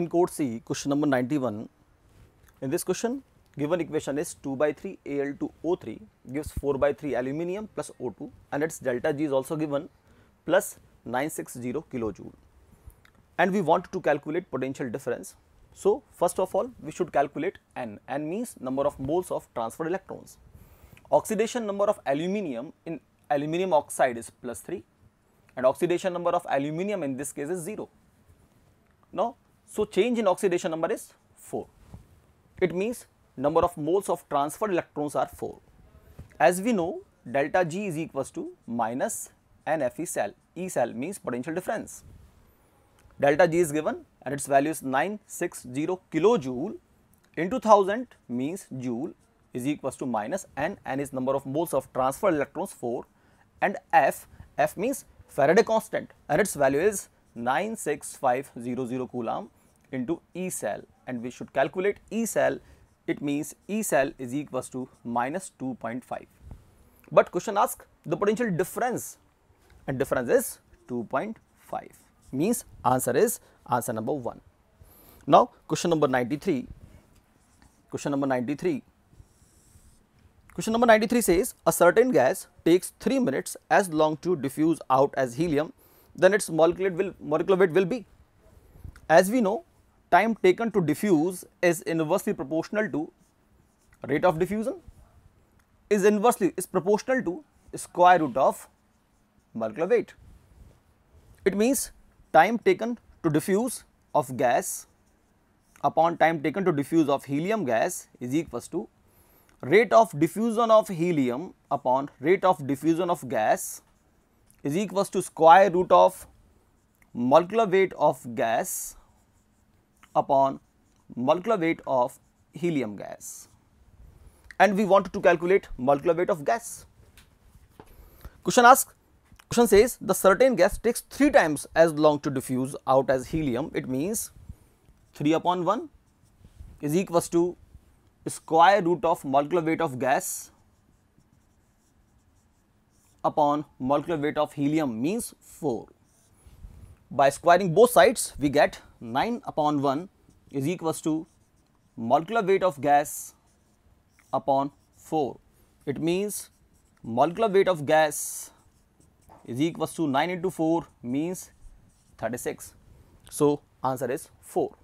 In code C, question number 91, in this question, given equation is 2 by 3 Al2O3 gives 4 by 3 aluminium plus O2 and its delta G is also given plus 960 kilojoule. And we want to calculate potential difference. So, first of all, we should calculate N. N means number of moles of transferred electrons. Oxidation number of aluminium in aluminium oxide is plus 3 and oxidation number of aluminium in this case is 0. Now, so, change in oxidation number is 4. It means number of moles of transferred electrons are 4. As we know delta G is equals to minus NFE cell, E cell means potential difference. Delta G is given and its value is 960 kilojoule into 1000 means joule is equals to minus N, N is number of moles of transferred electrons 4 and F, F means Faraday constant and its value is 96500 coulomb into E cell and we should calculate E cell it means E cell is equals to minus 2.5 but question asks the potential difference and difference is 2.5 means answer is answer number 1. Now question number 93 question number 93 Question number 93 says a certain gas takes 3 minutes as long to diffuse out as helium then its molecular weight, will, molecular weight will be. As we know, time taken to diffuse is inversely proportional to rate of diffusion is inversely is proportional to square root of molecular weight. It means time taken to diffuse of gas upon time taken to diffuse of helium gas is equals to rate of diffusion of helium upon rate of diffusion of gas is equals to square root of molecular weight of gas upon molecular weight of helium gas and we want to calculate molecular weight of gas. Question asks, question says the certain gas takes 3 times as long to diffuse out as helium. It means 3 upon 1 is equals to square root of molecular weight of gas upon molecular weight of helium means 4. By squaring both sides, we get 9 upon 1 is equals to molecular weight of gas upon 4. It means molecular weight of gas is equals to 9 into 4 means 36. So, answer is 4.